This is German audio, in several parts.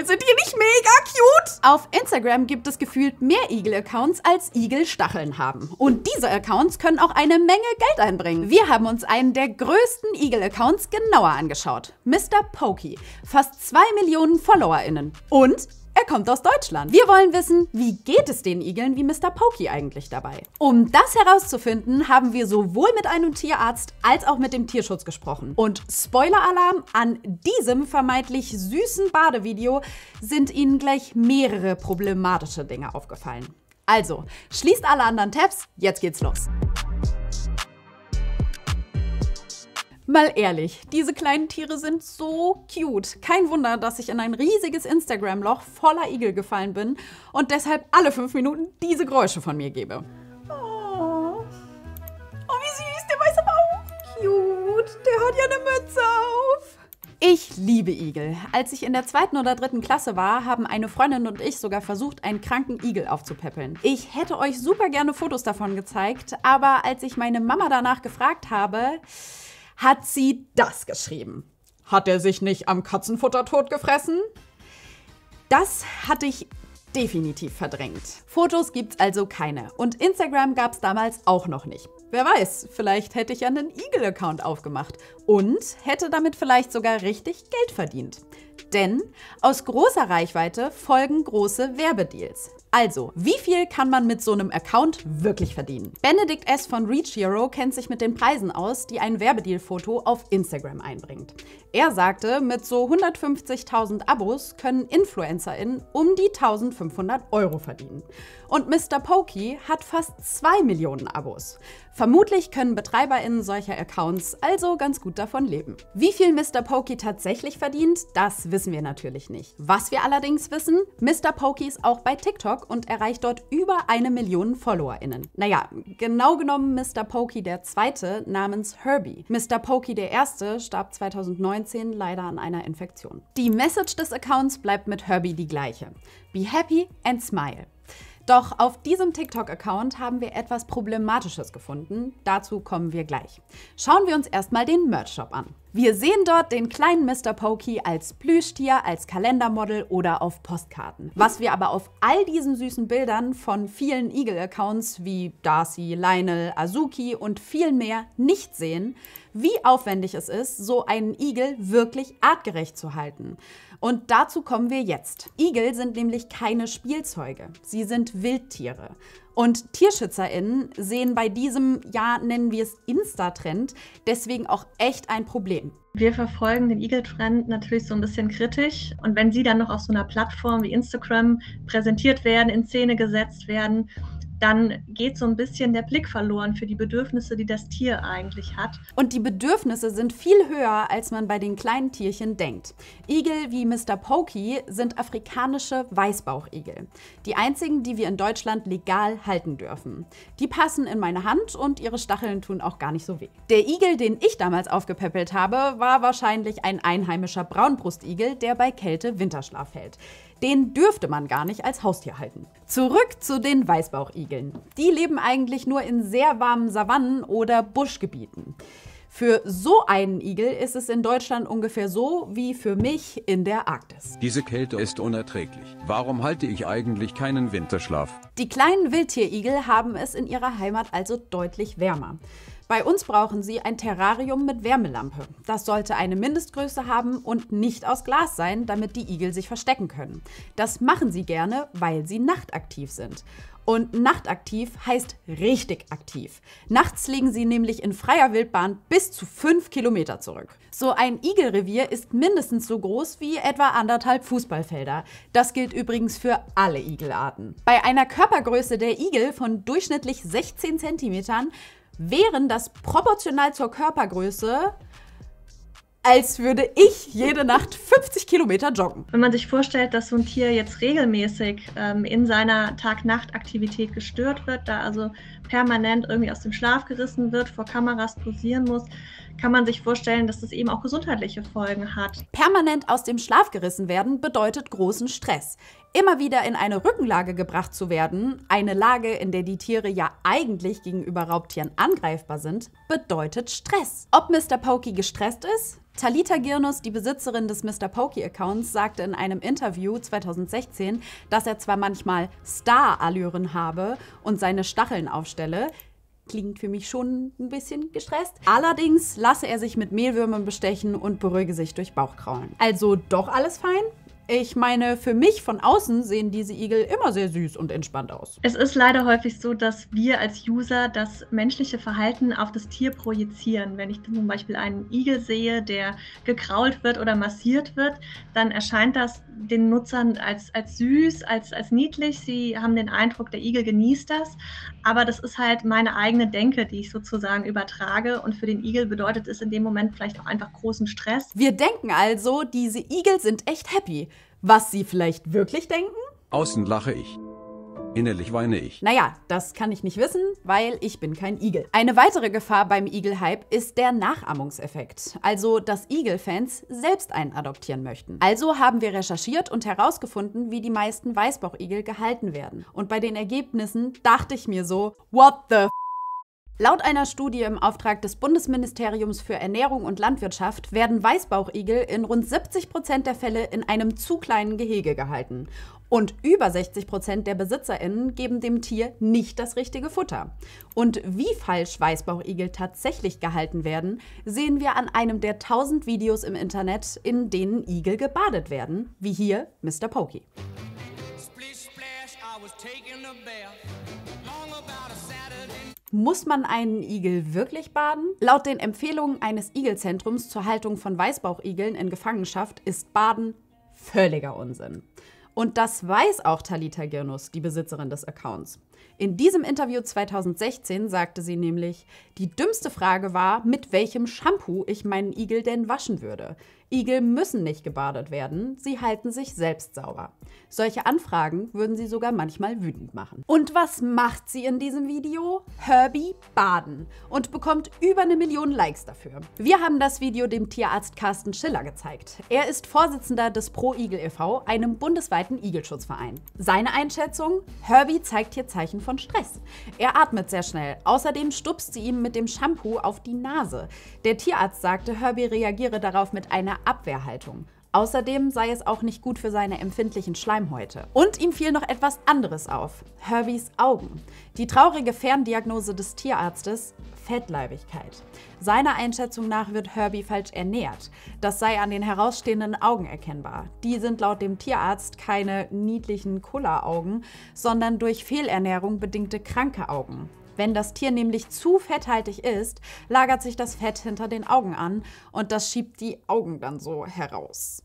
Igel. Sind die nicht mega cute? Auf Instagram gibt es gefühlt mehr Igel-Accounts, als Igel Stacheln haben. Und diese Accounts können auch eine Menge Geld einbringen. Wir haben uns einen der größten Igel-Accounts genauer angeschaut. Mr. Pokey. Fast 2 Millionen FollowerInnen. Und er kommt aus Deutschland. Wir wollen wissen, wie geht es den Igeln wie Mr. Pokey eigentlich dabei? Um das herauszufinden, haben wir sowohl mit einem Tierarzt als auch mit dem Tierschutz gesprochen. Und Spoiler-Alarm, an diesem vermeintlich süßen Badevideo sind ihnen gleich mehrere problematische Dinge aufgefallen. Also, schließt alle anderen Tabs, jetzt geht's los. Mal ehrlich, diese kleinen Tiere sind so cute. Kein Wunder, dass ich in ein riesiges Instagram-Loch voller Igel gefallen bin und deshalb alle fünf Minuten diese Geräusche von mir gebe. Oh, oh wie süß, der weiß aber auch cute. Der hat ja eine Mütze auf. Ich liebe Igel. Als ich in der zweiten oder dritten Klasse war, haben eine Freundin und ich sogar versucht, einen kranken Igel aufzupäppeln. Ich hätte euch super gerne Fotos davon gezeigt, aber als ich meine Mama danach gefragt habe, hat sie das geschrieben. Hat er sich nicht am Katzenfutter totgefressen? Das hatte ich definitiv verdrängt. Fotos gibt's also keine. Und Instagram gab's damals auch noch nicht. Wer weiß, vielleicht hätte ich ja einen Eagle-Account aufgemacht und hätte damit vielleicht sogar richtig Geld verdient. Denn aus großer Reichweite folgen große Werbedeals. Also, wie viel kann man mit so einem Account wirklich verdienen? Benedikt S. von Reach Hero kennt sich mit den Preisen aus, die ein Werbedeal-Foto auf Instagram einbringt. Er sagte, mit so 150.000 Abos können InfluencerInnen um die 1500 Euro verdienen. Und Mr. Pokey hat fast 2 Millionen Abos. Vermutlich können BetreiberInnen solcher Accounts also ganz gut davon leben. Wie viel Mr. Pokey tatsächlich verdient, das wissen wir natürlich nicht. Was wir allerdings wissen, Mr. Pokey ist auch bei TikTok und erreicht dort über eine Million FollowerInnen. Naja, genau genommen Mr. Pokey der Zweite namens Herbie. Mr. Pokey der Erste starb 2019 leider an einer Infektion. Die Message des Accounts bleibt mit Herbie die gleiche. Be happy and smile. Doch auf diesem TikTok-Account haben wir etwas Problematisches gefunden. Dazu kommen wir gleich. Schauen wir uns erstmal den Merch-Shop an. Wir sehen dort den kleinen Mr. Pokey als Plüschtier, als Kalendermodel oder auf Postkarten. Was wir aber auf all diesen süßen Bildern von vielen Eagle-Accounts wie Darcy, Lionel, Azuki und viel mehr nicht sehen, wie aufwendig es ist, so einen Igel wirklich artgerecht zu halten. Und dazu kommen wir jetzt. Igel sind nämlich keine Spielzeuge, sie sind Wildtiere. Und TierschützerInnen sehen bei diesem, ja, nennen wir es Insta-Trend, deswegen auch echt ein Problem. Wir verfolgen den Eagle-Trend natürlich so ein bisschen kritisch. Und wenn sie dann noch auf so einer Plattform wie Instagram präsentiert werden, in Szene gesetzt werden, dann geht so ein bisschen der Blick verloren für die Bedürfnisse, die das Tier eigentlich hat. Und die Bedürfnisse sind viel höher, als man bei den kleinen Tierchen denkt. Igel wie Mr. Pokey sind afrikanische Weißbauchigel. Die einzigen, die wir in Deutschland legal halten dürfen. Die passen in meine Hand und ihre Stacheln tun auch gar nicht so weh. Der Igel, den ich damals aufgepäppelt habe, war wahrscheinlich ein einheimischer Braunbrustigel, der bei Kälte Winterschlaf hält. Den dürfte man gar nicht als Haustier halten. Zurück zu den Weißbauchigeln. Die leben eigentlich nur in sehr warmen Savannen oder Buschgebieten. Für so einen Igel ist es in Deutschland ungefähr so wie für mich in der Arktis. Diese Kälte ist unerträglich. Warum halte ich eigentlich keinen Winterschlaf? Die kleinen Wildtierigel haben es in ihrer Heimat also deutlich wärmer. Bei uns brauchen Sie ein Terrarium mit Wärmelampe. Das sollte eine Mindestgröße haben und nicht aus Glas sein, damit die Igel sich verstecken können. Das machen sie gerne, weil sie nachtaktiv sind. Und nachtaktiv heißt richtig aktiv. Nachts legen sie nämlich in freier Wildbahn bis zu 5 Kilometer zurück. So ein Igelrevier ist mindestens so groß wie etwa anderthalb Fußballfelder. Das gilt übrigens für alle Igelarten. Bei einer Körpergröße der Igel von durchschnittlich 16 cm wären das proportional zur Körpergröße als würde ich jede Nacht 50 Kilometer joggen. Wenn man sich vorstellt, dass so ein Tier jetzt regelmäßig ähm, in seiner Tag-Nacht-Aktivität gestört wird, da also permanent irgendwie aus dem Schlaf gerissen wird, vor Kameras posieren muss, kann man sich vorstellen, dass das eben auch gesundheitliche Folgen hat. Permanent aus dem Schlaf gerissen werden bedeutet großen Stress immer wieder in eine Rückenlage gebracht zu werden, eine Lage, in der die Tiere ja eigentlich gegenüber Raubtieren angreifbar sind, bedeutet Stress. Ob Mr. Pokey gestresst ist? Talita Girnus, die Besitzerin des Mr. Pokey-Accounts, sagte in einem Interview 2016, dass er zwar manchmal Star-Allüren habe und seine Stacheln aufstelle, klingt für mich schon ein bisschen gestresst. Allerdings lasse er sich mit Mehlwürmern bestechen und beruhige sich durch Bauchkraulen. Also doch alles fein? Ich meine, für mich von außen sehen diese Igel immer sehr süß und entspannt aus. Es ist leider häufig so, dass wir als User das menschliche Verhalten auf das Tier projizieren. Wenn ich zum Beispiel einen Igel sehe, der gekrault wird oder massiert wird, dann erscheint das den Nutzern als, als süß, als, als niedlich. Sie haben den Eindruck, der Igel genießt das. Aber das ist halt meine eigene Denke, die ich sozusagen übertrage. Und für den Igel bedeutet es in dem Moment vielleicht auch einfach großen Stress. Wir denken also, diese Igel sind echt happy was sie vielleicht wirklich denken? Außen lache ich. Innerlich weine ich. Naja, das kann ich nicht wissen, weil ich bin kein Igel. Eine weitere Gefahr beim Igel-Hype ist der Nachahmungseffekt. Also, dass Igel-Fans selbst einen adoptieren möchten. Also haben wir recherchiert und herausgefunden, wie die meisten Weißbauchigel gehalten werden. Und bei den Ergebnissen dachte ich mir so, what the f***? Laut einer Studie im Auftrag des Bundesministeriums für Ernährung und Landwirtschaft werden Weißbauchigel in rund 70 Prozent der Fälle in einem zu kleinen Gehege gehalten. Und über 60 Prozent der BesitzerInnen geben dem Tier nicht das richtige Futter. Und wie falsch Weißbauchigel tatsächlich gehalten werden, sehen wir an einem der 1000 Videos im Internet, in denen Igel gebadet werden, wie hier Mr. Pokey. Splish, splash, I was muss man einen Igel wirklich baden? Laut den Empfehlungen eines Igelzentrums zur Haltung von Weißbauchigeln in Gefangenschaft ist Baden völliger Unsinn. Und das weiß auch Talita Girnus, die Besitzerin des Accounts. In diesem Interview 2016 sagte sie nämlich, die dümmste Frage war, mit welchem Shampoo ich meinen Igel denn waschen würde. Igel müssen nicht gebadet werden, sie halten sich selbst sauber. Solche Anfragen würden sie sogar manchmal wütend machen. Und was macht sie in diesem Video? Herbie baden und bekommt über eine Million Likes dafür. Wir haben das Video dem Tierarzt Carsten Schiller gezeigt. Er ist Vorsitzender des Pro Igel e.V., einem bundesweiten Igelschutzverein. Seine Einschätzung? Herbie zeigt hier Zeichen von Stress. Er atmet sehr schnell. Außerdem stupst sie ihm mit dem Shampoo auf die Nase. Der Tierarzt sagte, Herbie reagiere darauf mit einer Abwehrhaltung. Außerdem sei es auch nicht gut für seine empfindlichen Schleimhäute. Und ihm fiel noch etwas anderes auf, Herbys Augen. Die traurige Ferndiagnose des Tierarztes, Fettleibigkeit. Seiner Einschätzung nach wird Herbie falsch ernährt. Das sei an den herausstehenden Augen erkennbar. Die sind laut dem Tierarzt keine niedlichen Kulleraugen, sondern durch Fehlernährung bedingte kranke Augen. Wenn das Tier nämlich zu fetthaltig ist, lagert sich das Fett hinter den Augen an und das schiebt die Augen dann so heraus.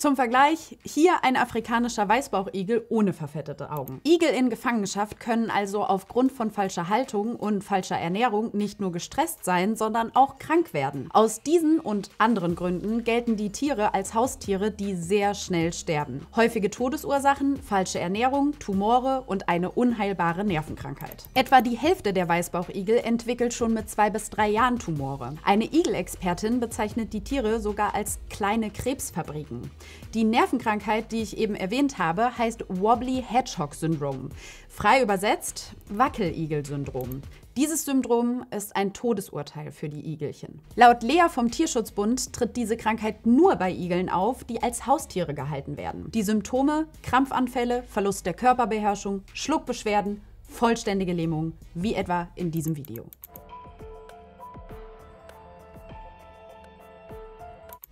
Zum Vergleich, hier ein afrikanischer Weißbauchigel ohne verfettete Augen. Igel in Gefangenschaft können also aufgrund von falscher Haltung und falscher Ernährung nicht nur gestresst sein, sondern auch krank werden. Aus diesen und anderen Gründen gelten die Tiere als Haustiere, die sehr schnell sterben. Häufige Todesursachen, falsche Ernährung, Tumore und eine unheilbare Nervenkrankheit. Etwa die Hälfte der Weißbauchigel entwickelt schon mit zwei bis drei Jahren Tumore. Eine Igelexpertin bezeichnet die Tiere sogar als kleine Krebsfabriken. Die Nervenkrankheit, die ich eben erwähnt habe, heißt Wobbly Hedgehog Syndrom. Frei übersetzt Wackeligel-Syndrom. Dieses Syndrom ist ein Todesurteil für die Igelchen. Laut Lea vom Tierschutzbund tritt diese Krankheit nur bei Igeln auf, die als Haustiere gehalten werden. Die Symptome Krampfanfälle, Verlust der Körperbeherrschung, Schluckbeschwerden, vollständige Lähmung, wie etwa in diesem Video.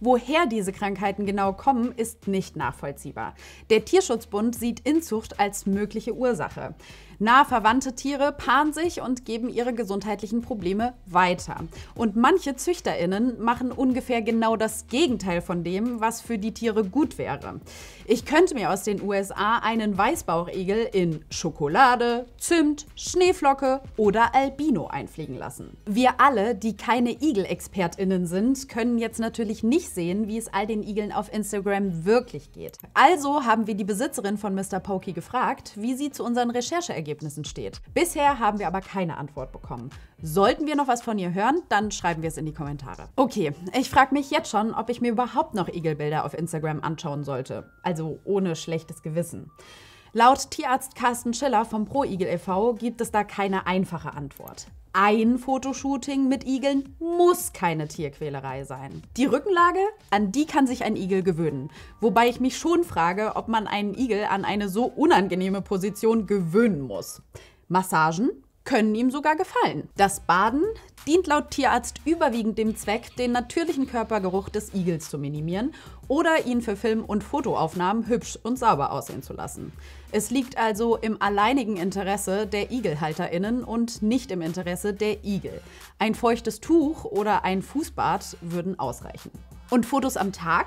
Woher diese Krankheiten genau kommen, ist nicht nachvollziehbar. Der Tierschutzbund sieht Inzucht als mögliche Ursache. Nah verwandte Tiere paaren sich und geben ihre gesundheitlichen Probleme weiter. Und manche ZüchterInnen machen ungefähr genau das Gegenteil von dem, was für die Tiere gut wäre. Ich könnte mir aus den USA einen Weißbauchigel in Schokolade, Zimt, Schneeflocke oder Albino einfliegen lassen. Wir alle, die keine Igel-ExpertInnen sind, können jetzt natürlich nicht sehen, wie es all den Igeln auf Instagram wirklich geht. Also haben wir die Besitzerin von Mr. Pokey gefragt, wie sie zu unseren Rechercheergebnissen Suchergebnissen steht. Bisher haben wir aber keine Antwort bekommen. Sollten wir noch was von ihr hören, dann schreiben wir es in die Kommentare. Okay, ich frage mich jetzt schon, ob ich mir überhaupt noch Igelbilder auf Instagram anschauen sollte. Also ohne schlechtes Gewissen. Laut Tierarzt Carsten Schiller vom ProIgel e.V. gibt es da keine einfache Antwort. Ein Fotoshooting mit Igeln muss keine Tierquälerei sein. Die Rückenlage, an die kann sich ein Igel gewöhnen. Wobei ich mich schon frage, ob man einen Igel an eine so unangenehme Position gewöhnen muss. Massagen können ihm sogar gefallen. Das Baden dient laut Tierarzt überwiegend dem Zweck, den natürlichen Körpergeruch des Igels zu minimieren oder ihn für Film- und Fotoaufnahmen hübsch und sauber aussehen zu lassen. Es liegt also im alleinigen Interesse der IgelhalterInnen und nicht im Interesse der Igel. Ein feuchtes Tuch oder ein Fußbad würden ausreichen und Fotos am Tag.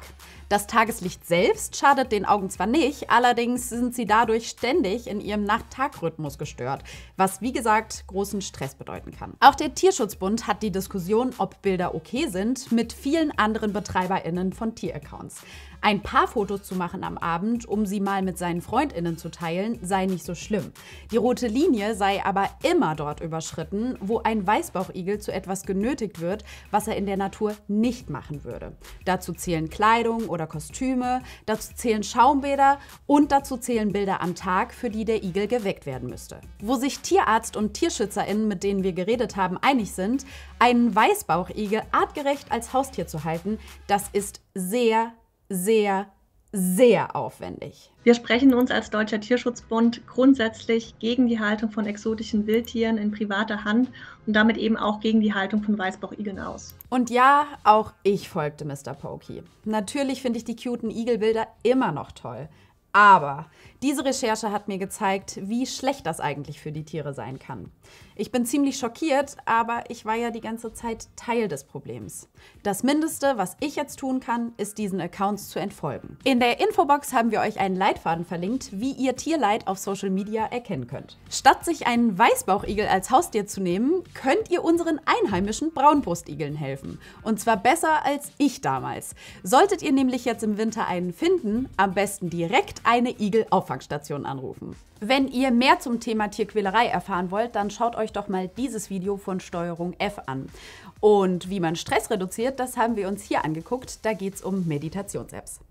Das Tageslicht selbst schadet den Augen zwar nicht, allerdings sind sie dadurch ständig in ihrem Nacht-Tag-Rhythmus gestört, was wie gesagt großen Stress bedeuten kann. Auch der Tierschutzbund hat die Diskussion, ob Bilder okay sind, mit vielen anderen BetreiberInnen von Tieraccounts. Ein paar Fotos zu machen am Abend, um sie mal mit seinen FreundInnen zu teilen, sei nicht so schlimm. Die rote Linie sei aber immer dort überschritten, wo ein Weißbauchigel zu etwas genötigt wird, was er in der Natur nicht machen würde. Dazu zählen Kleidung oder Kostüme, dazu zählen Schaumbäder und dazu zählen Bilder am Tag, für die der Igel geweckt werden müsste. Wo sich Tierarzt und TierschützerInnen, mit denen wir geredet haben, einig sind, einen Weißbauchigel artgerecht als Haustier zu halten, das ist sehr, sehr sehr aufwendig. Wir sprechen uns als Deutscher Tierschutzbund grundsätzlich gegen die Haltung von exotischen Wildtieren in privater Hand und damit eben auch gegen die Haltung von Weißbauchigeln aus. Und ja, auch ich folgte Mr. Pokey. Natürlich finde ich die cuten Igelbilder immer noch toll. Aber diese Recherche hat mir gezeigt, wie schlecht das eigentlich für die Tiere sein kann. Ich bin ziemlich schockiert, aber ich war ja die ganze Zeit Teil des Problems. Das Mindeste, was ich jetzt tun kann, ist diesen Accounts zu entfolgen. In der Infobox haben wir euch einen Leitfaden verlinkt, wie ihr Tierleid auf Social Media erkennen könnt. Statt sich einen Weißbauchigel als Haustier zu nehmen, könnt ihr unseren einheimischen Braunbrustigeln helfen. Und zwar besser als ich damals. Solltet ihr nämlich jetzt im Winter einen finden, am besten direkt eine Igel-Auffangstation anrufen. Wenn ihr mehr zum Thema Tierquälerei erfahren wollt, dann schaut euch doch mal dieses Video von Steuerung F an. Und wie man Stress reduziert, das haben wir uns hier angeguckt. Da geht es um Meditations-Apps.